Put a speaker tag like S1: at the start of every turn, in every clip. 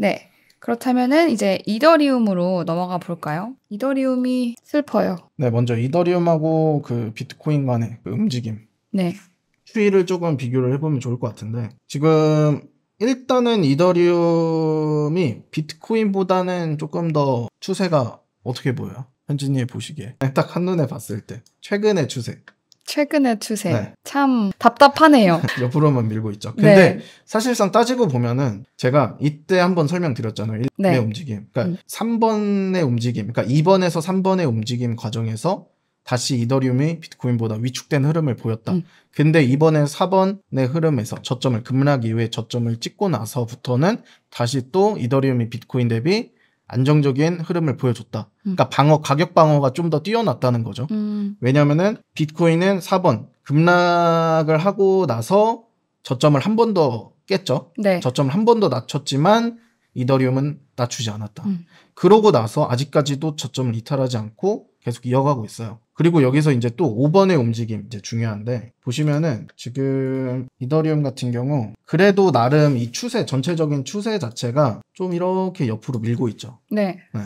S1: 네. 그렇다면은 이제 이더리움으로 넘어가 볼까요? 이더리움이 슬퍼요.
S2: 네, 먼저 이더리움하고 그 비트코인 간의 그 움직임. 네. 추이를 조금 비교를 해보면 좋을 것 같은데 지금 일단은 이더리움이 비트코인보다는 조금 더 추세가 어떻게 보여요? 현진이 보시기에 딱 한눈에 봤을 때 최근의 추세
S1: 최근의 추세. 네. 참 답답하네요.
S2: 옆으로만 밀고 있죠. 근데 네. 사실상 따지고 보면은 제가 이때 한번 설명드렸잖아요. 1번의 네. 움직임. 그러니까 음. 3번의 움직임. 그러니까 2번에서 3번의 움직임 과정에서 다시 이더리움이 비트코인보다 위축된 흐름을 보였다. 음. 근데 이번에 4번의 흐름에서 저점을 급락 이후에 저점을 찍고 나서부터는 다시 또 이더리움이 비트코인 대비 안정적인 흐름을 보여줬다. 음. 그러니까 방어 가격 방어가 좀 더 뛰어났다는 거죠. 음. 왜냐면은 비트코인은 4번 급락을 하고 나서 저점을 한 번 더 깼죠. 네. 저점을 한 번 더 낮췄지만 이더리움은 낮추지 않았다. 음. 그러고 나서 아직까지도 저점을 이탈하지 않고 계속 이어가고 있어요. 그리고 여기서 이제 또 5번의 움직임 이제 중요한데 보시면은 지금 이더리움 같은 경우 그래도 나름 이 추세 전체적인 추세 자체가 좀 이렇게 옆으로 밀고 있죠. 네. 네.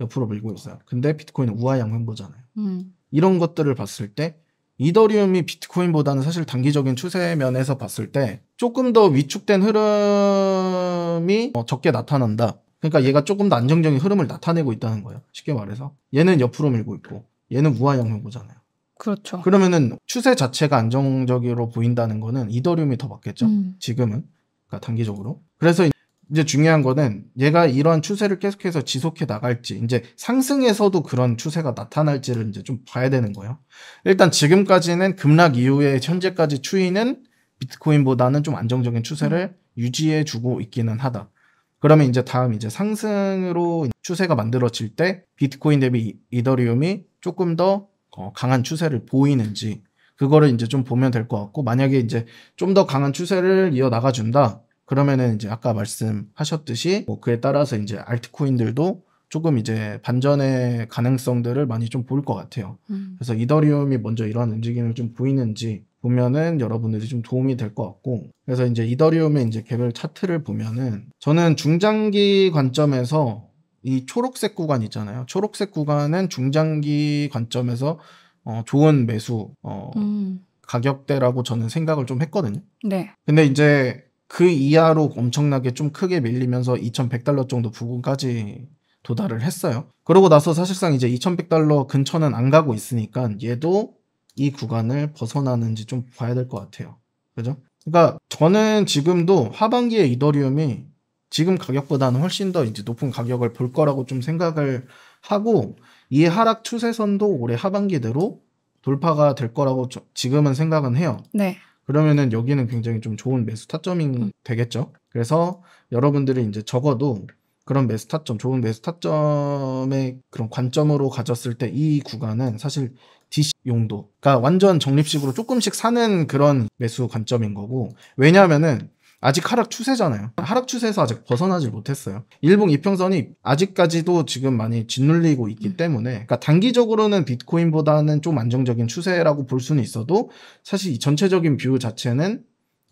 S2: 옆으로 밀고 있어요. 근데 비트코인은 우아향 횡보잖아요. 음. 이런 것들을 봤을 때 이더리움이 비트코인보다는 사실 단기적인 추세 면에서 봤을 때 조금 더 위축된 흐름이 어, 적게 나타난다. 그러니까 얘가 조금 더 안정적인 흐름을 나타내고 있다는 거예요. 쉽게 말해서 얘는 옆으로 밀고 있고 얘는 무아양면고잖아요 그렇죠. 그러면은 추세 자체가 안정적으로 보인다는 거는 이더리움이 더 맞겠죠. 음. 지금은 그러니까 단기적으로. 그래서 이제 중요한 거는 얘가 이런 추세를 계속해서 지속해 나갈지 이제 상승에서도 그런 추세가 나타날지를 이제 좀 봐야 되는 거예요. 일단 지금까지는 급락 이후에 현재까지 추이는 비트코인보다는 좀 안정적인 추세를 음. 유지해 주고 있기는 하다. 그러면 이제 다음 이제 상승으로 추세가 만들어질 때 비트코인 대비 이더리움이 조금 더 어, 강한 추세를 보이는지 그거를 이제 좀 보면 될 것 같고 만약에 이제 좀 더 강한 추세를 이어 나가 준다 그러면은 이제 아까 말씀하셨듯이 뭐 그에 따라서 이제 알트코인들도 조금 이제 반전의 가능성들을 많이 좀 볼 것 같아요. 음. 그래서 이더리움이 먼저 이러한 움직임을 좀 보이는지 보면은 여러분들이 좀 도움이 될 것 같고 그래서 이제 이더리움의 이제 개별 차트를 보면은 저는 중장기 관점에서 이 초록색 구간 있잖아요. 초록색 구간은 중장기 관점에서 어, 좋은 매수 어, 음. 가격대라고 저는 생각을 좀 했거든요. 네. 근데 이제 그 이하로 엄청나게 좀 크게 밀리면서 2,100달러 정도 부근까지 도달을 했어요. 그러고 나서 사실상 이제 2,100달러 근처는 안 가고 있으니까 얘도 이 구간을 벗어나는지 좀 봐야 될 것 같아요. 그죠? 그러니까 저는 지금도 하반기에 이더리움이 지금 가격보다는 훨씬 더 이제 높은 가격을 볼 거라고 좀 생각을 하고 이 하락 추세선도 올해 하반기대로 돌파가 될 거라고 지금은 생각은 해요. 네. 그러면은 여기는 굉장히 좀 좋은 매수 타점이 음. 되겠죠. 그래서 여러분들이 이제 적어도 그런 매수 타점, 좋은 매수 타점의 그런 관점으로 가졌을 때 이 구간은 사실 DC 용도. 그러니까 완전 적립식으로 조금씩 사는 그런 매수 관점인 거고. 왜냐면은 하 아직 하락 추세잖아요. 하락 추세에서 아직 벗어나지 못했어요. 일봉 이평선이 아직까지도 지금 많이 짓눌리고 있기 음. 때문에 그러니까 단기적으로는 비트코인보다는 좀 안정적인 추세라고 볼 수는 있어도 사실 이 전체적인 뷰 자체는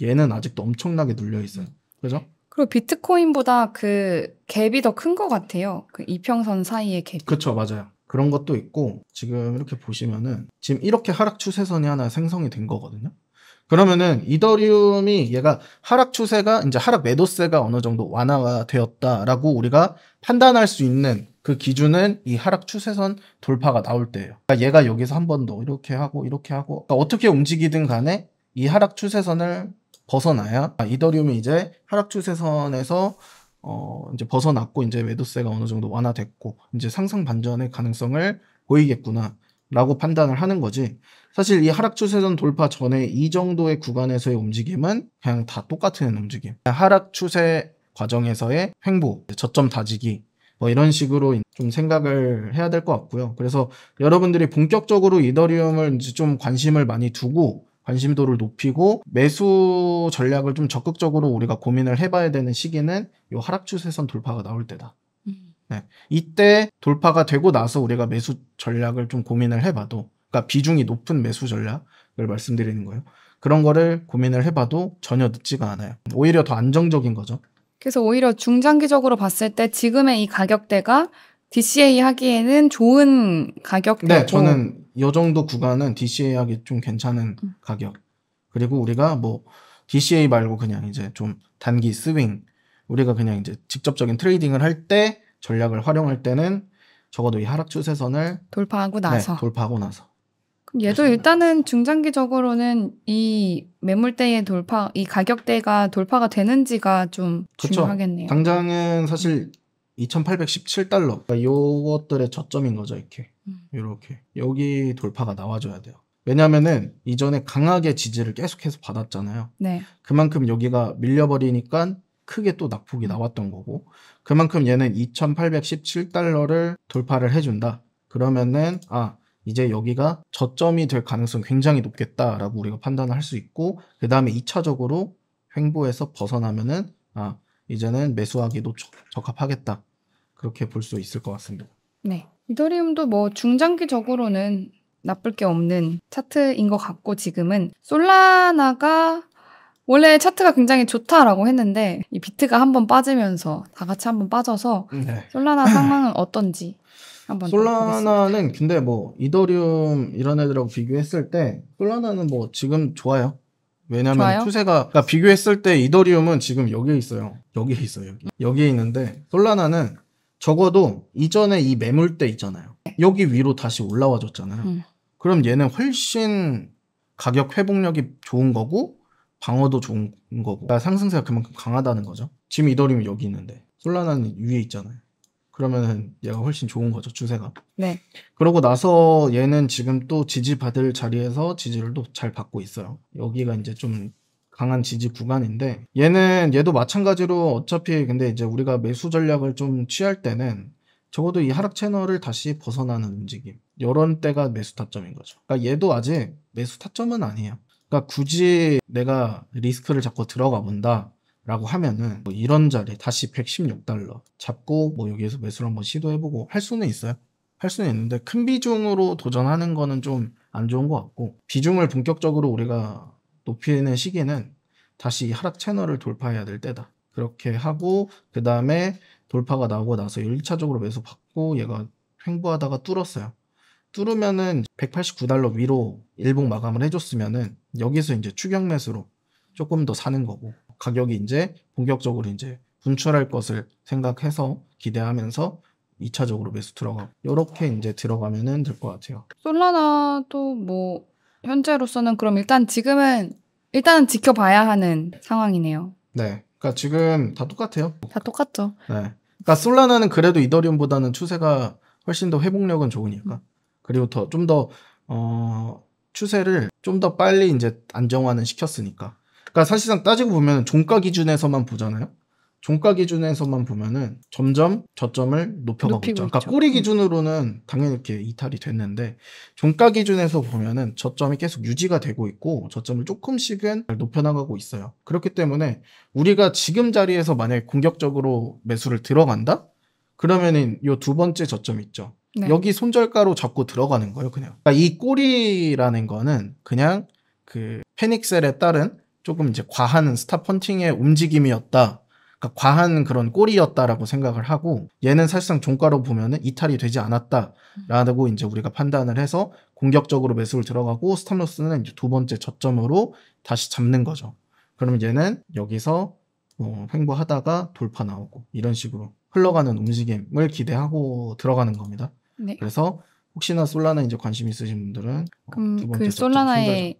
S2: 얘는 아직도 엄청나게 눌려 있어요. 음. 그죠?
S1: 그리고 비트코인보다 그 갭이 더 큰 것 같아요. 그 이평선 사이의 갭.
S2: 그렇죠, 맞아요. 그런 것도 있고 지금 이렇게 보시면은 지금 이렇게 하락 추세선이 하나 생성이 된 거거든요. 그러면은 이더리움이 얘가 하락 추세가 이제 하락 매도세가 어느 정도 완화가 되었다라고 우리가 판단할 수 있는 그 기준은 이 하락 추세선 돌파가 나올 때예요. 그러니까 얘가 여기서 한 번 더 이렇게 하고 이렇게 하고 그러니까 어떻게 움직이든 간에 이 하락 추세선을 벗어나야 아, 이더리움이 이제 하락 추세선에서 어 이제 벗어났고 이제 매도세가 어느 정도 완화됐고 이제 상승 반전의 가능성을 보이겠구나. 라고 판단을 하는 거지. 사실 이 하락 추세선 돌파 전에 이 정도의 구간에서의 움직임은 그냥 다 똑같은 움직임. 하락 추세 과정에서의 횡보, 저점 다지기 뭐 이런 식으로 좀 생각을 해야 될 것 같고요. 그래서 여러분들이 본격적으로 이더리움을 이제 좀 관심을 많이 두고 관심도를 높이고 매수 전략을 좀 적극적으로 우리가 고민을 해봐야 되는 시기는 이 하락 추세선 돌파가 나올 때다. 네. 이때 돌파가 되고 나서 우리가 매수 전략을 좀 고민을 해봐도 그러니까 비중이 높은 매수 전략을 말씀드리는 거예요. 그런 거를 고민을 해봐도 전혀 늦지가 않아요. 오히려 더 안정적인 거죠.
S1: 그래서 오히려 중장기적으로 봤을 때 지금의 이 가격대가 DCA 하기에는 좋은 가격대고 네, 저는
S2: 이 정도 구간은 DCA 하기 좀 괜찮은 음. 가격. 그리고 우리가 뭐 DCA 말고 그냥 이제 좀 단기 스윙 우리가 그냥 이제 직접적인 트레이딩을 할때 전략을 활용할 때는 적어도 이 하락 추세선을
S1: 돌파하고 네, 나서 네,
S2: 돌파하고 나서
S1: 그럼 얘도 일단은 중장기적으로는 이 매물대의 돌파 이 가격대가 돌파가 되는지가 좀 그쵸. 중요하겠네요.
S2: 당장은 사실 2,817달러 그러니까 요것들의 저점인 거죠 이렇게 음. 이렇게 여기 돌파가 나와줘야 돼요. 왜냐하면은 이전에 강하게 지지를 계속해서 받았잖아요. 네. 그만큼 여기가 밀려버리니까 크게 또 낙폭이 나왔던 거고 그만큼 얘는 2817달러를 돌파를 해준다 그러면은 아 이제 여기가 저점이 될 가능성 굉장히 높겠다라고 우리가 판단을 할 수 있고 그 다음에 2차적으로 횡보에서 벗어나면은 아 이제는 매수하기도 적합하겠다 그렇게 볼 수 있을 것 같습니다.
S1: 네 이더리움도 뭐 중장기적으로는 나쁠 게 없는 차트인 것 같고 지금은 솔라나가 원래 차트가 굉장히 좋다라고 했는데 이 비트가 한 번 빠지면서 다 같이 한 번 빠져서 네. 솔라나 상황은 어떤지 한번 솔라나는
S2: 근데 뭐 이더리움 이런 애들하고 비교했을 때 솔라나는 뭐 지금 좋아요. 왜냐면 좋아요? 추세가 그러니까 비교했을 때 이더리움은 지금 여기에 있어요. 여기에 있어요. 여기. 여기에 있는데 솔라나는 적어도 이전에 이 매물대 있잖아요. 여기 위로 다시 올라와 줬잖아요. 음. 그럼 얘는 훨씬 가격 회복력이 좋은 거고 방어도 좋은 거고 그러니까 상승세가 그만큼 강하다는 거죠 지금 이더리움 여기 있는데 솔라나는 위에 있잖아요 그러면은 얘가 훨씬 좋은 거죠 추세가 네 그러고 나서 얘는 지금 또 지지받을 자리에서 지지를 또 잘 받고 있어요 여기가 이제 좀 강한 지지 구간인데 얘는 얘도 마찬가지로 어차피 근데 이제 우리가 매수 전략을 좀 취할 때는 적어도 이 하락 채널을 다시 벗어나는 움직임 이런 때가 매수 타점인 거죠 그러니까 얘도 아직 매수 타점은 아니에요 그러니까 굳이 내가 리스크를 잡고 들어가 본다. 라고 하면은 뭐 이런 자리 다시 116달러 잡고 뭐 여기에서 매수를 한번 시도해보고 할 수는 있어요. 할 수는 있는데 큰 비중으로 도전하는 거는 좀 안 좋은 것 같고 비중을 본격적으로 우리가 높이는 시기는 다시 하락 채널을 돌파해야 될 때다. 그렇게 하고 그 다음에 돌파가 나오고 나서 1차적으로 매수 받고 얘가 횡보하다가 뚫었어요. 뚫으면은 189달러 위로 일봉 마감을 해줬으면은 여기서 이제 추격 매수로 조금 더 사는 거고 가격이 이제 본격적으로 이제 분출할 것을 생각해서 기대하면서 2차적으로 매수 들어가고 이렇게 이제 들어가면은 될것 같아요.
S1: 솔라나도 뭐 현재로서는 그럼 일단 지금은 일단은 지켜봐야 하는 상황이네요.
S2: 네. 그러니까 지금 다 똑같아요.
S1: 다 똑같죠.
S2: 네. 그러니까 솔라나는 그래도 이더리움보다는 추세가 훨씬 더 회복력은 좋으니까. 그리고 더 좀더 어, 추세를 좀 더 빨리 이제 안정화는 시켰으니까. 그러니까 사실상 따지고 보면 종가 기준에서만 보잖아요. 종가 기준에서만 보면은 점점 저점을 높여가고 있죠. 그러니까 꼬리 음. 기준으로는 당연히 이렇게 이탈이 됐는데 종가 기준에서 보면은 저점이 계속 유지가 되고 있고 저점을 조금씩은 높여나가고 있어요. 그렇기 때문에 우리가 지금 자리에서 만약에 공격적으로 매수를 들어간다? 그러면은 요두 번째 저점 있죠. 네. 여기 손절가로 잡고 들어가는 거예요, 그냥. 그러니까 이 꼬리라는 거는 그냥 그 페닉셀에 따른 조금 이제 과한 스탑 펀팅의 움직임이었다. 그러니까 과한 그런 꼬리였다라고 생각을 하고 얘는 사실상 종가로 보면은 이탈이 되지 않았다라고 음. 이제 우리가 판단을 해서 공격적으로 매수를 들어가고 스탑로스는 이제 두 번째 저점으로 다시 잡는 거죠. 그러면 얘는 여기서 어, 횡보하다가 돌파 나오고 이런 식으로 흘러가는 움직임을 기대하고 들어가는 겁니다. 네. 그래서 혹시나 솔라나 이제 관심 있으신 분들은 그럼 두 번째 그 솔라나의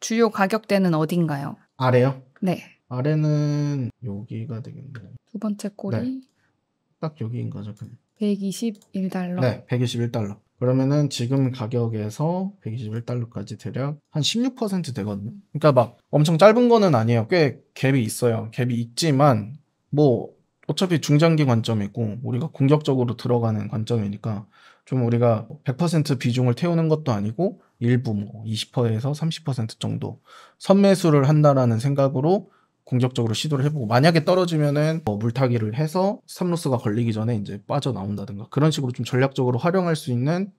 S1: 주요 가격대는 어딘가요? 아래요? 네.
S2: 아래는 여기가 되겠네요.
S1: 두 번째 꼬리 네.
S2: 딱 여기인가 잠
S1: 121달러. 네,
S2: 121달러. 그러면은 지금 가격에서 121달러까지 대략 한 16% 되거든요. 그러니까 막 엄청 짧은 거는 아니에요. 꽤 갭이 있어요. 갭이 있지만 뭐 어차피 중장기 관점이고 우리가 공격적으로 들어가는 관점이니까 좀 우리가 100% 비중을 태우는 것도 아니고 일부 뭐 20%에서 30% 정도 선매수를 한다라는 생각으로 공격적으로 시도를 해보고 만약에 떨어지면은 뭐 물타기를 해서 스탑로스가 걸리기 전에 이제 빠져나온다든가 그런 식으로 좀 전략적으로 활용할 수 있는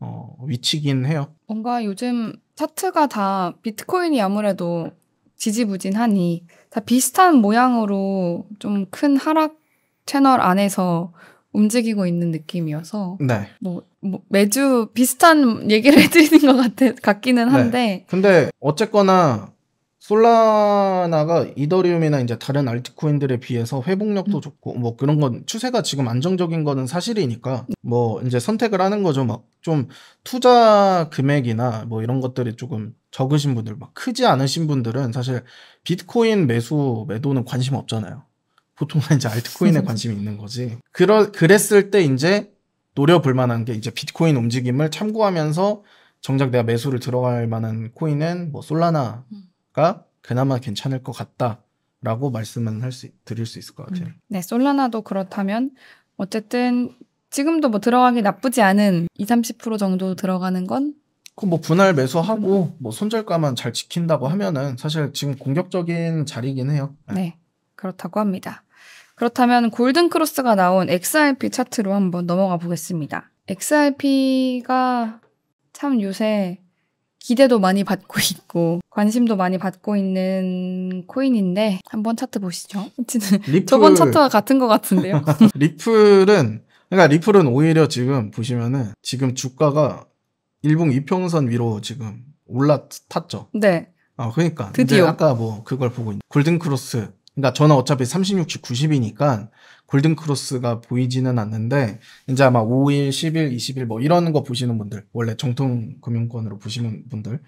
S2: 어, 위치긴 해요.
S1: 뭔가 요즘 차트가 다 비트코인이 아무래도 지지부진하니 다 비슷한 모양으로 좀 큰 하락 채널 안에서 움직이고 있는 느낌이어서 네. 뭐, 뭐 매주 비슷한 얘기를 해드리는 것 같아 같기는 네. 한데 네.
S2: 근데 어쨌거나 솔라나가 이더리움이나 이제 다른 알트코인들에 비해서 회복력도 음. 좋고 뭐 그런 건 추세가 지금 안정적인 거는 사실이니까 뭐 이제 선택을 하는 거죠 막 좀 투자 금액이나 뭐 이런 것들이 조금 적으신 분들 막 크지 않으신 분들은 사실 비트코인 매수 매도는 관심 없잖아요 보통은 이제 알트코인에 관심이 있는 거지. 그러, 그랬을 때 이제 노려볼 만한 게 이제 비트코인 움직임을 참고하면서 정작 내가 매수를 들어갈 만한 코인은 뭐 솔라나가 음. 그나마 괜찮을 것 같다라고 말씀은 할 수, 드릴 수 있을 것 같아요.
S1: 음. 네, 솔라나도 그렇다면 어쨌든 지금도 뭐 들어가기 나쁘지 않은 20, 30% 정도 들어가는 건
S2: 그뭐 분할 매수하고 뭐 손절가만 잘 지킨다고 하면은 사실 지금
S1: 공격적인 자리긴 해요. 네. 네. 그렇다고 합니다. 그렇다면 골든크로스가 나온 XRP 차트로 한번 넘어가 보겠습니다. XRP가 참 요새 기대도 많이 받고 있고 관심도 많이 받고 있는 코인인데 한번 차트 보시죠. 리플... 저번 차트와 같은 것 같은데요.
S2: 리플은 그러니까 리플은 오히려 지금 보시면은 지금 주가가 일봉 이평선 위로 지금 올라탔죠. 네. 아 어, 그러니까 드디어 아까 뭐 그걸 보고 있는 골든 크로스 그러니까 저는 어차피 36시 90이니까 골든 크로스가 보이지는 않는데 이제 아마 5일, 10일, 20일 뭐 이런 거 보시는 분들 원래 정통 금융권으로 보시는 분들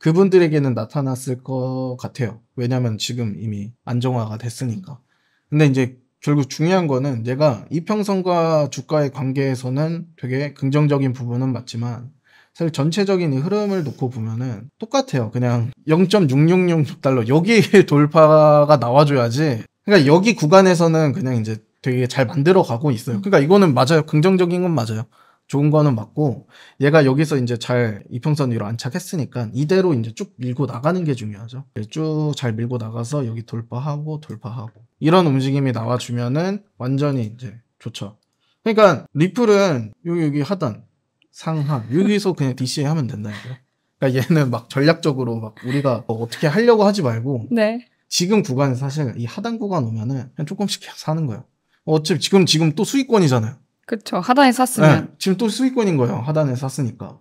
S2: 그분들에게는 나타났을 것 같아요. 왜냐하면 지금 이미 안정화가 됐으니까. 근데 이제 결국 중요한 거는 내가 이평선과 주가의 관계에서는 되게 긍정적인 부분은 맞지만 사실 전체적인 흐름을 놓고 보면은 똑같아요. 그냥 0 6 6 6달러여기 돌파가 나와줘야지. 그러니까 여기 구간에서는 그냥 이제 되게 잘 만들어 가고 있어요. 음. 그러니까 이거는 맞아요. 긍정적인 건 맞아요. 좋은 거는 맞고 얘가 여기서 이제 잘 이평선 위로 안착했으니까 이대로 이제 쭉 밀고 나가는 게 중요하죠. 네, 쭉잘 밀고 나가서 여기 돌파하고 돌파하고 이런 움직임이 나와주면은 완전히 이제 좋죠. 그러니까 리플은 여기 여기 하단 상하 여기서 그냥 d c 하면 된다니까요. 그러니까 얘는 막 전략적으로 막 우리가 뭐 어떻게 하려고 하지 말고 네. 지금 구간에 사실 이 하단 구간 오면은 그냥 조금씩 사는 거예요. 어, 어차피 지금 지금 또 수익권이잖아요.
S1: 그렇죠. 하단에 샀으면 네,
S2: 지금 또 수익권인 거예요. 하단에 샀으니까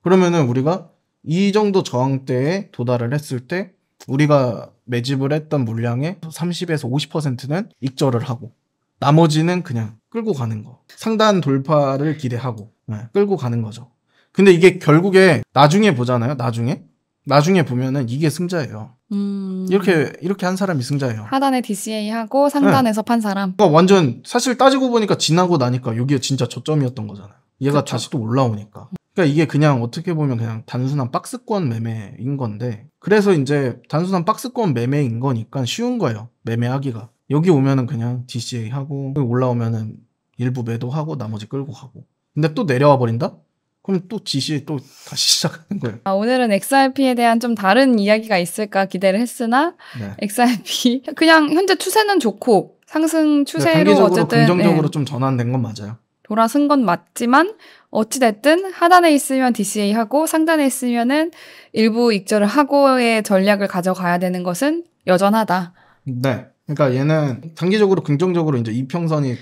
S2: 그러면은 우리가 이 정도 저항대에 도달을 했을 때 우리가 매집을 했던 물량의 30에서 50%는 익절을 하고 나머지는 그냥 끌고 가는 거. 상단 돌파를 기대하고 네, 끌고 가는 거죠. 근데 이게 결국에 나중에 보잖아요. 나중에 나중에 보면은 이게 승자예요. 음... 이렇게 이렇게 한 사람이 승자예요.
S1: 하단에 DCA 하고 상단에서 네. 판 사람.
S2: 그러니까 완전
S1: 사실 따지고
S2: 보니까 지나고 나니까 여기가 진짜 저점이었던 거잖아요. 얘가 그쵸. 다시 또 올라오니까. 그러니까 이게 그냥 어떻게 보면 그냥 단순한 박스권 매매인 건데 그래서 이제 단순한 박스권 매매인 거니까 쉬운 거예요. 매매하기가. 여기 오면은 그냥 DCA 하고 올라오면은 일부 매도하고 나머지 끌고 가고 근데 또 내려와 버린다? 그럼 또 지시 또 다시 시작하는 거예요.
S1: 아, 오늘은 XRP에 대한 좀 다른 이야기가 있을까 기대를 했으나 네. XRP 그냥 현재 추세는 좋고 상승 네, 추세로 네, 어쨌든 긍정적으로 네.
S2: 좀 전환된 건 맞아요.
S1: 돌아선 건 맞지만 어찌됐든 하단에 있으면 DCA 하고 상단에 있으면은 일부 익절을 하고의 전략을 가져가야 되는 것은 여전하다.
S2: 네. 그러니까 얘는 단기적으로 긍정적으로 이제 이평선이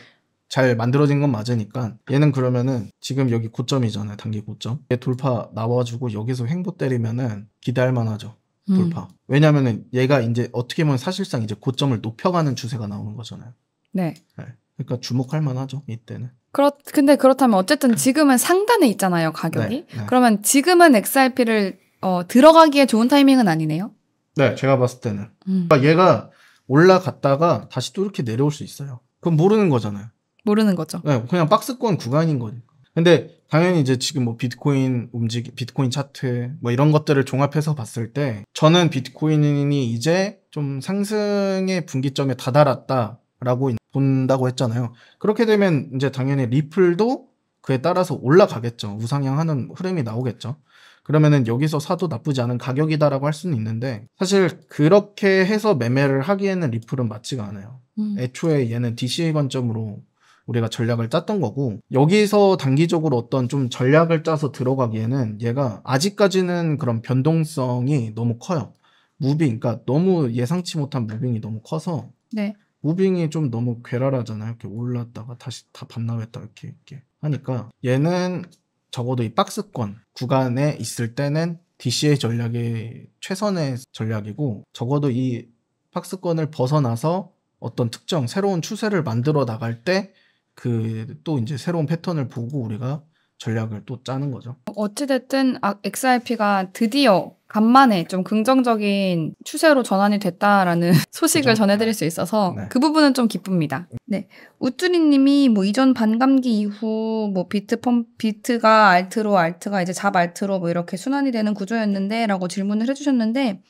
S2: 잘 만들어진 건 맞으니까 얘는 그러면은 지금 여기 고점이잖아요 단기 고점 얘 돌파 나와주고 여기서 횡보 때리면은 기대할 만하죠 음. 돌파 음. 왜냐면은 얘가 이제 어떻게 보면 사실상 이제 고점을 높여가는 추세가 나오는 거잖아요 네. 네. 그러니까 주목할 만하죠 이때는
S1: 그렇 근데 그렇다면 어쨌든 지금은 상단에 있잖아요 가격이 네, 네. 그러면 지금은 XRP를 어, 들어가기에 좋은 타이밍은 아니네요
S2: 네 제가 봤을 때는 음. 그러니까 얘가 올라갔다가 다시 또 이렇게 내려올 수 있어요. 그건 모르는 거잖아요.
S1: 모르는 거죠. 네,
S2: 그냥 박스권 구간인 거죠. 근데 당연히 이제 지금 뭐 비트코인 움직 이 비트코인 차트 뭐 이런 것들을 종합해서 봤을 때 저는 비트코인이 이제 좀 상승의 분기점에 다다랐다라고 본다고 했잖아요. 그렇게 되면 이제 당연히 리플도 그에 따라서 올라가겠죠. 우상향하는 흐름이 나오겠죠. 그러면은 여기서 사도 나쁘지 않은 가격이다라고 할 수는 있는데 사실 그렇게 해서 매매를 하기에는 리플은 맞지가 않아요. 음. 애초에 얘는 DCA 관점으로 우리가 전략을 짰던 거고 여기서 단기적으로 어떤 좀 전략을 짜서 들어가기에는 얘가 아직까지는 그런 변동성이 너무 커요. 무빙, 그러니까 너무 예상치 못한 무빙이 너무 커서 네. 무빙이 좀 너무 괴랄하잖아요. 이렇게 올랐다가 다시 다 반납했다 이렇게 이렇게 하니까 얘는 적어도 이 박스권 구간에 있을 때는 DC의 전략이 최선의 전략이고 적어도 이 박스권을 벗어나서 어떤 특정 새로운 추세를 만들어 나갈 때 그 또 이제 새로운 패턴을 보고 우리가 전략을 또 짜는 거죠.
S1: 어찌됐든 아, XRP가 드디어 간만에 좀 긍정적인 추세로 전환이 됐다라는 소식을 그죠? 전해드릴 수 있어서 네. 그 부분은 좀 기쁩니다. 네. 우쭈리님이 뭐 이전 반감기 이후 뭐 비트 펌, 비트가 알트로 알트가 이제 잡 알트로 뭐 이렇게 순환이 되는 구조였는데 라고 질문을 해주셨는데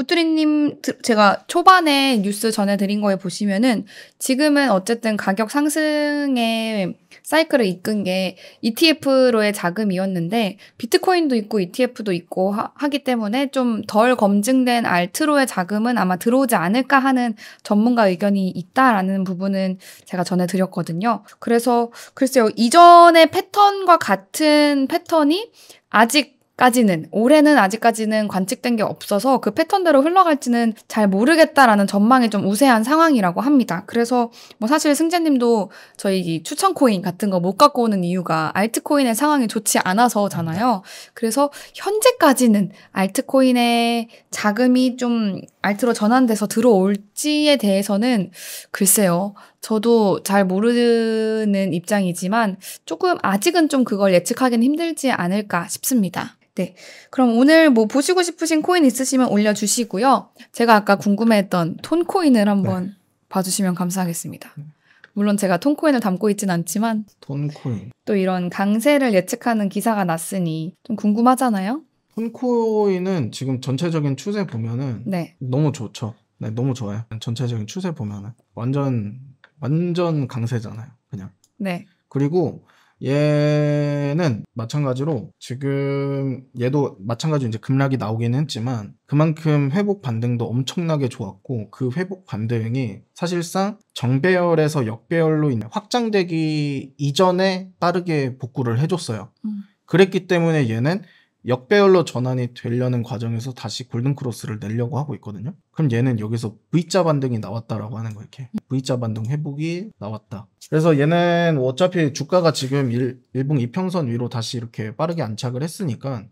S1: 우뚜리님 제가 초반에 뉴스 전해드린 거에 보시면은 지금은 어쨌든 가격 상승의 사이클을 이끈 게 ETF로의 자금이었는데 비트코인도 있고 ETF도 있고 하, 기 때문에 좀 덜 검증된 알트로의 자금은 아마 들어오지 않을까 하는 전문가 의견이 있다라는 부분은 제가 전해드렸거든요. 그래서 글쎄요 이전의 패턴과 같은 패턴이 아직 까지는 올해는 아직까지는 관측된 게 없어서 그 패턴대로 흘러갈지는 잘 모르겠다라는 전망이 좀 우세한 상황이라고 합니다. 그래서 뭐 사실 승재님도 저희 추천 코인 같은 거 못 갖고 오는 이유가 알트코인의 상황이 좋지 않아서잖아요. 그래서 현재까지는 알트코인의 자금이 좀 알트로 전환돼서 들어올지에 대해서는 글쎄요. 저도 잘 모르는 입장이지만 조금 아직은 좀 그걸 예측하기는 힘들지 않을까 싶습니다. 네. 그럼 오늘 뭐 보시고 싶으신 코인 있으시면 올려주시고요. 제가 아까 궁금해했던 톤 코인을 한번 네. 봐주시면 감사하겠습니다. 네. 물론 제가 톤코인을 담고 있진 않지만
S2: 톤코인
S1: 또 이런 강세를 예측하는 기사가 났으니 좀 궁금하잖아요.
S2: 톤코인은 지금 전체적인 추세 보면은 네. 너무 좋죠. 네, 너무 좋아요. 전체적인 추세 보면은 완전 완전 강세잖아요. 그냥. 네. 그리고 얘는 마찬가지로 지금 얘도 마찬가지로 이제 급락이 나오긴 했지만 그만큼 회복 반등도 엄청나게 좋았고 그 회복 반등이 사실상 정배열에서 역배열로 인해 확장되기 이전에 빠르게 복구를 해줬어요. 음. 그랬기 때문에 얘는 역배열로 전환이 되려는 과정에서 다시 골든크로스를 내려고 하고 있거든요 그럼 얘는 여기서 V자 반등이 나왔다라고 하는 거 이렇게 V자 반등 회복이 나왔다 그래서 얘는 어차피 주가가 지금 일, 일봉 이평선 위로 다시 이렇게 빠르게 안착을 했으니까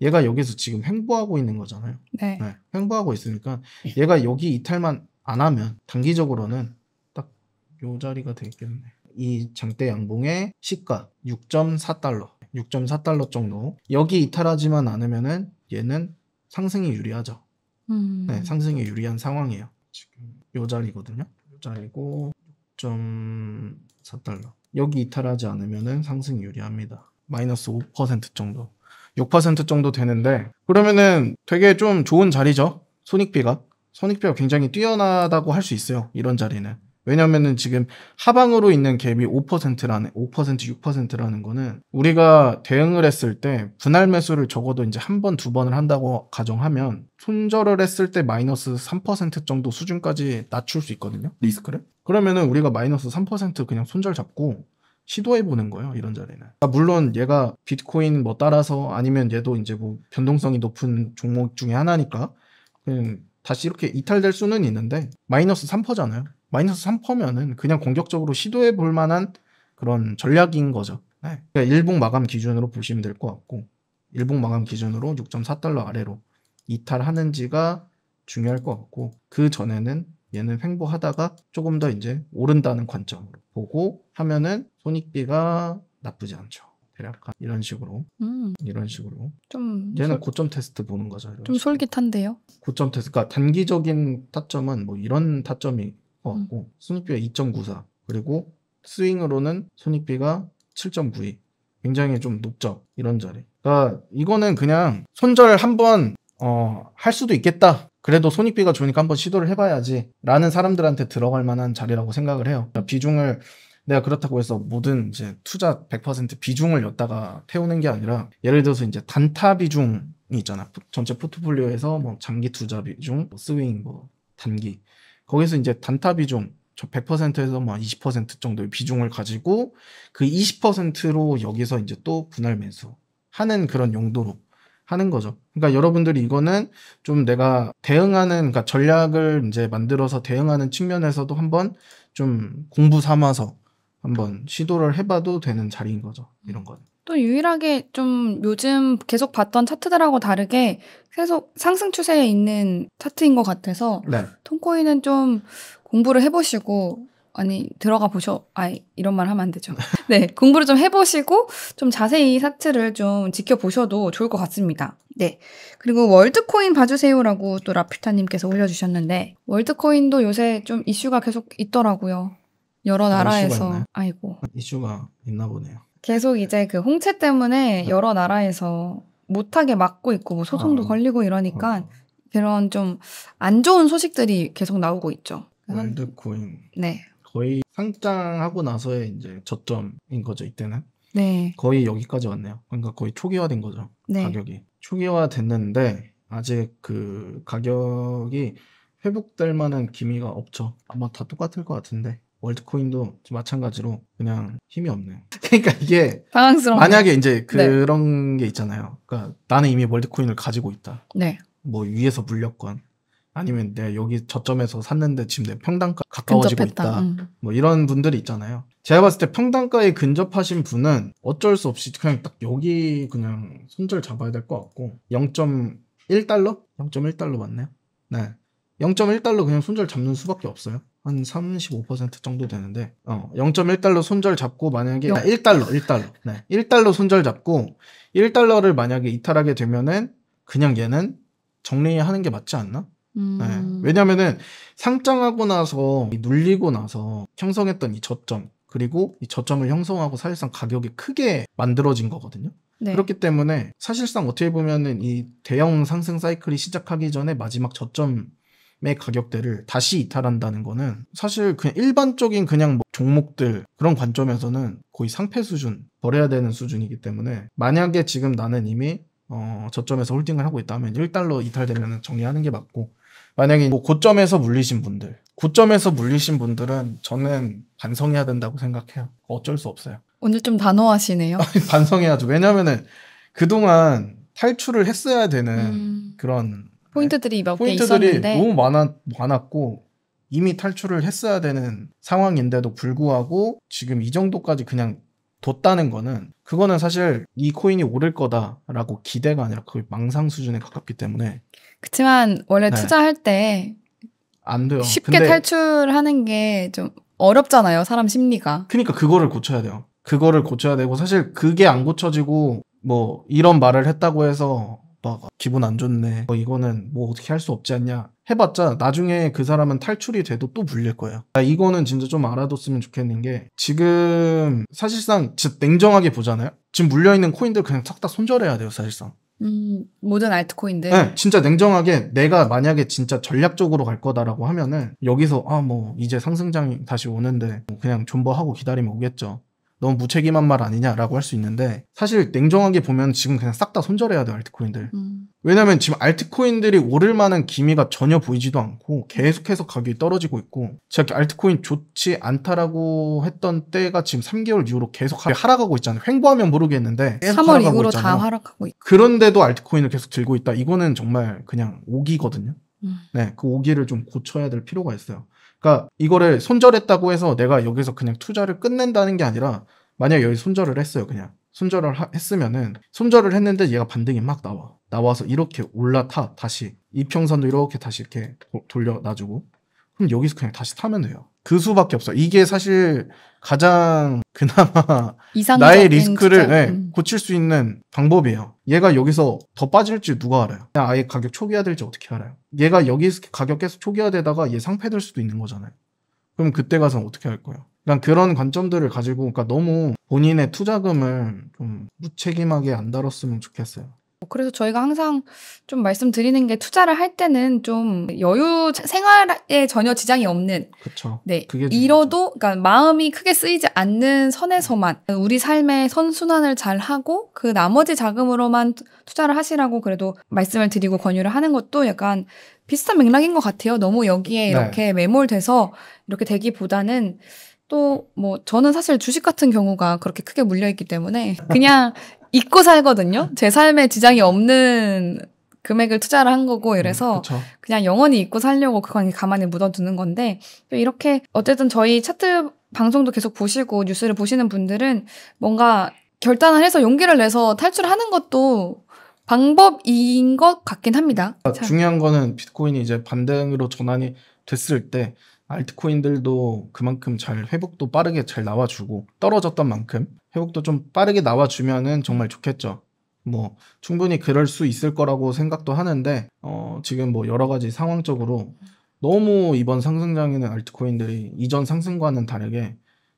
S2: 얘가 여기서 지금 횡보하고 있는 거잖아요 네. 네 횡보하고 있으니까 얘가 여기 이탈만 안 하면 단기적으로는 딱 요 자리가 되겠네 이 장대 양봉의 시가 6.4달러 6.4달러 정도. 여기 이탈하지만 않으면은 얘는 상승이 유리하죠. 음. 네, 상승이 유리한 상황이에요. 지금 요 자리거든요. 요 자리고 6.4달러. 여기 이탈하지 않으면은 상승이 유리합니다. 마이너스 5% 정도. 6% 정도 되는데 그러면은 되게 좀 좋은 자리죠. 손익비가. 손익비가 굉장히 뛰어나다고 할 수 있어요. 이런 자리는. 왜냐면은 지금 하방으로 있는 갭이 5%라는 5% 6%라는 거는 우리가 대응을 했을 때 분할 매수를 적어도 이제 한 번 두 번을 한다고 가정하면 손절을 했을 때 마이너스 3% 정도 수준까지 낮출 수 있거든요. 리스크를. 그러면은 우리가 마이너스 3% 그냥 손절 잡고 시도해 보는 거예요 이런 자리는 아, 물론 얘가 비트코인 뭐 따라서 아니면 얘도 이제 뭐 변동성이 높은 종목 중에 하나니까 그냥 다시 이렇게 이탈될 수는 있는데 마이너스 3%잖아요 마이너스 3%면은 그냥 공격적으로 시도해 볼 만한 그런 전략인 거죠. 네. 그러니까 일봉 마감 기준으로 보시면 될 것 같고 일봉 마감 기준으로 6.4달러 아래로 이탈하는지가 중요할 것 같고 그 전에는 얘는 횡보하다가 조금 더 이제 오른다는 관점으로 보고 하면은 손익비가 나쁘지 않죠. 대략 이런 식으로 음. 이런 식으로 좀 얘는 솔... 고점 테스트 보는 거죠. 좀식으 솔깃한데요. 고점 테스트 그러니까 단기적인 타점은 뭐 이런 타점이 것 손익비가 2.94 그리고 스윙으로는 손익비가 7.92 굉장히 좀 높죠 이런 자리 그러니까 이거는 그냥 손절 한번 어, 할 수도 있겠다 그래도 손익비가 좋으니까 한번 시도를 해봐야지 라는 사람들한테 들어갈 만한 자리라고 생각을 해요 그러니까 비중을 내가 그렇다고 해서 모든 이제 투자 100% 비중을 였다가 태우는 게 아니라 예를 들어서 이제 단타 비중이 있잖아 전체 포트폴리오에서 뭐 장기 투자 비중 뭐 스윙 뭐 단기 거기서 이제 단타 비중 저 100%에서 뭐 20% 정도의 비중을 가지고 그 20%로 여기서 이제 또 분할 매수 하는 그런 용도로 하는 거죠. 그러니까 여러분들이 이거는 좀 내가 대응하는 그러니까 전략을 이제 만들어서 대응하는 측면에서도 한번 좀 공부 삼아서 한번 시도를 해봐도 되는 자리인 거죠. 이런 거는.
S1: 또 유일하게 좀 요즘 계속 봤던 차트들하고 다르게 계속 상승 추세에 있는 차트인 것 같아서 네. 통코인은 좀 공부를 해보시고 아니 들어가 보셔 아 이런 말 하면 안 되죠. 네 공부를 좀 해보시고 좀 자세히 사트를좀 지켜보셔도 좋을 것 같습니다. 네 그리고 월드코인 봐주세요라고 또 라필타님께서 올려주셨는데 월드코인도 요새 좀 이슈가 계속 있더라고요. 여러 나라에서 이슈가 아이고
S2: 이슈가 있나 보네요.
S1: 계속 이제 그 홍채 때문에 네. 여러 나라에서 못하게 막고 있고 뭐 소송도 어. 걸리고 이러니까 어, 어. 그런 좀 안 좋은 소식들이 계속 나오고 있죠.
S2: 월드코인. 네. 거의 상장하고 나서의 이제 저점인 거죠 이때는. 네. 거의 여기까지 왔네요. 그러니까 거의 초기화된 거죠. 네. 가격이 초기화됐는데 아직 그 가격이 회복될 만한 기미가 없죠. 아마 다 똑같을 것 같은데. 월드코인도 마찬가지로 그냥 힘이 없네. 그러니까 이게 당황스러워. 만약에 이제 네. 그런 게 있잖아요. 그러니까 나는 이미 월드코인을 가지고 있다. 네. 뭐 위에서 물렸건 아니면 내가 여기 저점에서 샀는데 지금 내 평당가 가까워지고 근접했다. 있다. 음. 뭐 이런 분들이 있잖아요. 제가 봤을 때 평당가에 근접하신 분은 어쩔 수 없이 그냥 딱 여기 그냥 손절 잡아야 될 것 같고 0.1달러? 0.1달러 맞나요? 네. 0.1달러 그냥 손절 잡는 수밖에 없어요. 한35% 정도 되는데 어, 0.1달러 손절 잡고 만약에 1달러 아, 1달러 네. 1달러 손절 잡고 1달러를 만약에 이탈하게 되면은 그냥 얘는 정리하는 게 맞지 않나?
S1: 음. 네.
S2: 왜냐면은 상장하고 나서 눌리고 나서 형성했던 이 저점 그리고 이 저점을 형성하고 사실상 가격이 크게 만들어진 거거든요. 네. 그렇기 때문에 사실상 어떻게 보면은 이 대형 상승 사이클이 시작하기 전에 마지막 저점 가격대를 다시 이탈한다는 거는 사실 그냥 일반적인 그냥 뭐 종목들 그런 관점에서는 거의 상패 수준 버려야 되는 수준이기 때문에 만약에 지금 나는 이미 어, 저점에서 홀딩을 하고 있다면 1달러 이탈되면 정리하는 게 맞고 만약에 뭐 고점에서 물리신 분들 고점에서 물리신 분들은 저는 반성해야 된다고 생각해요 어쩔 수 없어요
S1: 오늘 좀 단호하시네요
S2: 반성해야죠 왜냐면은 그동안 탈출을 했어야 되는 음... 그런
S1: 포인트들이 몇개 있었는데 너무
S2: 많아, 많았고 이미 탈출을 했어야 되는 상황인데도 불구하고 지금 이 정도까지 그냥 뒀다는 거는 그거는 사실 이 코인이 오를 거다라고 기대가 아니라 그의 망상 수준에 가깝기 때문에
S1: 그렇지만 원래 네. 투자할 때안 돼요. 쉽게 탈출하는 게 좀 어렵잖아요. 사람 심리가.
S2: 그러니까 그거를 고쳐야 돼요. 그거를 고쳐야 되고 사실 그게 안 고쳐지고 뭐 이런 말을 했다고 해서 아빠가 기분 안 좋네. 어, 이거는 뭐 어떻게 할 수 없지 않냐. 해봤자 나중에 그 사람은 탈출이 돼도 또 물릴 거예요. 아, 이거는 진짜 좀 알아뒀으면 좋겠는 게 지금 사실상 진짜 냉정하게 보잖아요. 지금 물려있는 코인들 그냥 싹다 손절해야 돼요, 사실상.
S1: 음, 모든 알트코인들. 네,
S2: 진짜 냉정하게 내가 만약에 진짜 전략적으로 갈 거다라고 하면은 여기서 아, 뭐 이제 상승장 다시 오는데 뭐 그냥 존버하고 기다리면 오겠죠. 너무 무책임한 말 아니냐라고 할 수 있는데 사실 냉정하게 보면 지금 그냥 싹 다 손절해야 돼요 알트코인들 음. 왜냐면 하 지금 알트코인들이 오를 만한 기미가 전혀 보이지도 않고 계속해서 가격이 떨어지고 있고 제가 알트코인 좋지 않다라고 했던 때가 지금 3개월 이후로 계속 하락하고 있잖아요 횡보하면 모르겠는데 3월 이후로 있잖아요. 다 하락하고 있고 그런데도 알트코인을 계속 들고 있다 이거는 정말 그냥 오기거든요 음. 네, 그 오기를 좀 고쳐야 될 필요가 있어요. 그러니까 이거를 손절했다고 해서 내가 여기서 그냥 투자를 끝낸다는 게 아니라 만약 여기 손절을 했어요 그냥 손절을 하, 했으면은 손절을 했는데 얘가 반등이 막 나와 나와서 이렇게 올라타 다시 이평선도 이렇게 다시 이렇게 돌려 놔주고 그럼 여기서 그냥 다시 타면 돼요 그 수밖에 없어 이게 사실 가장 그나마 나의 리스크를 네, 고칠 수 있는 방법이에요. 얘가 여기서 더 빠질지 누가 알아요? 그냥 아예 가격 초기화될지 어떻게 알아요? 얘가 여기 가격 계속 초기화되다가 얘 상패될 수도 있는 거잖아요. 그럼 그때 가서 어떻게 할 거예요? 그러 그런 관점들을 가지고 그러니까 너무 본인의 투자금을 좀 무책임하게 안 다뤘으면 좋겠어요.
S1: 뭐 그래서 저희가 항상 좀 말씀드리는 게 투자를 할 때는 좀 여유 생활에 전혀 지장이 없는 그렇죠. 네. 그게 잃어도 그러니까 마음이 크게 쓰이지 않는 선에서만 우리 삶의 선순환을 잘 하고 그 나머지 자금으로만 투자를 하시라고 그래도 말씀을 드리고 권유를 하는 것도 약간 비슷한 맥락인 것 같아요. 너무 여기에 네. 이렇게 네. 매몰돼서 이렇게 되기보다는 또 뭐 저는 사실 주식 같은 경우가 그렇게 크게 물려 있기 때문에 그냥 잊고 살거든요. 제 삶에 지장이 없는 금액을 투자를 한 거고 음, 이래서 음, 그냥 영원히 잊고 살려고 그건 가만히 묻어두는 건데 이렇게 어쨌든 저희 차트 방송도 계속 보시고 뉴스를 보시는 분들은 뭔가 결단을 해서 용기를 내서 탈출하는 것도 방법인 것 같긴 합니다. 아,
S2: 중요한 거는 비트코인이 이제 반등으로 전환이 됐을 때 알트코인들도 그만큼 잘 회복도 빠르게 잘 나와주고 떨어졌던 만큼 회복도 좀 빠르게 나와주면은 정말 좋겠죠. 뭐 충분히 그럴 수 있을 거라고 생각도 하는데 어 지금 뭐 여러 가지 상황적으로 너무 이번 상승장에는 알트코인들이 이전 상승과는 다르게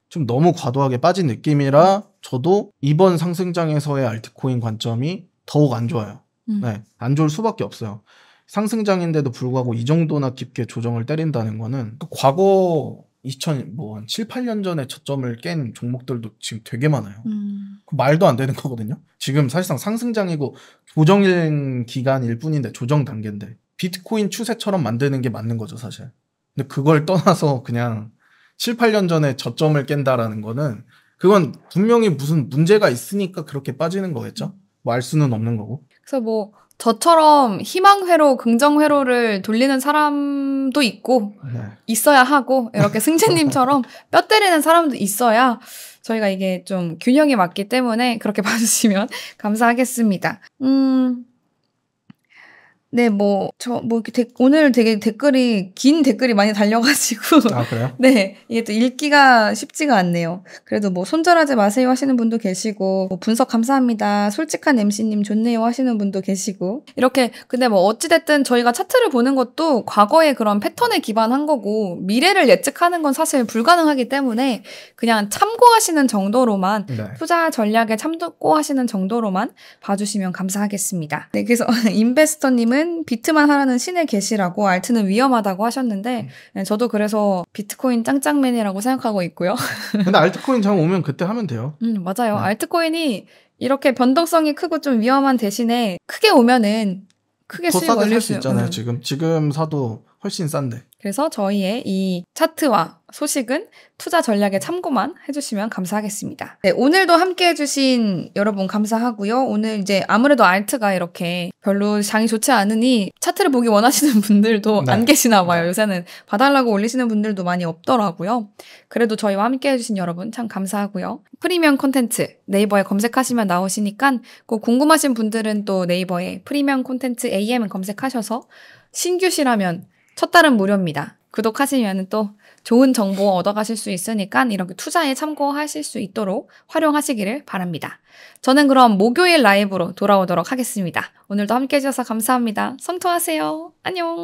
S2: 좀 너무 과도하게 빠진 느낌이라 저도 이번 상승장에서의 알트코인 관점이 더욱 안 좋아요. 음. 네, 안 좋을 수밖에 없어요. 상승장인데도 불구하고 이 정도나 깊게 조정을 때린다는 거는 그 과거 2000뭐 7, 8년 전에 저점을 깬 종목들도 지금 되게 많아요. 음. 그 말도 안 되는 거거든요. 지금 사실상 상승장이고 조정 기간일 뿐인데 조정 단계인데 비트코인 추세처럼 만드는 게 맞는 거죠, 사실. 근데 그걸 떠나서 그냥 7, 8년 전에 저점을 깬다라는 거는 그건 분명히 무슨 문제가 있으니까 그렇게 빠지는 거겠죠. 말 수는 없는 거고.
S1: 그래서 뭐 저처럼 희망회로, 긍정회로를 돌리는 사람도 있고, 네. 있어야 하고, 이렇게 승진님처럼 뼈 때리는 사람도 있어야 저희가 이게 좀 균형이 맞기 때문에 그렇게 봐주시면 감사하겠습니다. 음, 네, 뭐, 저, 뭐, 이렇게 데, 오늘 되게 댓글이, 긴 댓글이 많이 달려가지고. 아, 그래요? 네, 이게 또 읽기가 쉽지가 않네요. 그래도 뭐, 손절하지 마세요 하시는 분도 계시고, 뭐 분석 감사합니다. 솔직한 MC님 좋네요 하시는 분도 계시고. 이렇게, 근데 뭐, 어찌됐든 저희가 차트를 보는 것도 과거의 그런 패턴에 기반한 거고, 미래를 예측하는 건 사실 불가능하기 때문에, 그냥 참고하시는 정도로만, 네. 투자 전략에 참고하시는 정도로만 봐주시면 감사하겠습니다. 네, 그래서 인베스터님은 저는 비트만 하라는 신의 계시라고 알트는 위험하다고 하셨는데 음. 네, 저도 그래서 비트코인 짱짱맨이라고 생각하고 있고요.
S2: 근데 알트코인 잘 오면 그때 하면 돼요.
S1: 음 맞아요. 네. 알트코인이 이렇게 변동성이 크고 좀 위험한 대신에 크게 오면은 크게 수익 올릴 수 있잖아요. 음.
S2: 지금 지금 사도 훨씬 싼데.
S1: 그래서 저희의 이 차트와 소식은 투자 전략에 참고만 해주시면 감사하겠습니다. 네, 오늘도 함께 해주신 여러분 감사하고요. 오늘 이제 아무래도 알트가 이렇게 별로 장이 좋지 않으니 차트를 보기 원하시는 분들도 네. 안 계시나 봐요. 네. 요새는 봐달라고 올리시는 분들도 많이 없더라고요. 그래도 저희와 함께 해주신 여러분 참 감사하고요. 프리미엄 콘텐츠 네이버에 검색하시면 나오시니까 꼭 궁금하신 분들은 또 네이버에 프리미엄 콘텐츠 AM 검색하셔서 신규시라면 첫 달은 무료입니다. 구독하시면 또 좋은 정보 얻어가실 수 있으니까 이렇게 투자에 참고하실 수 있도록 활용하시기를 바랍니다. 저는 그럼 목요일 라이브로 돌아오도록 하겠습니다. 오늘도 함께 해주셔서 감사합니다. 성투하세요. 안녕!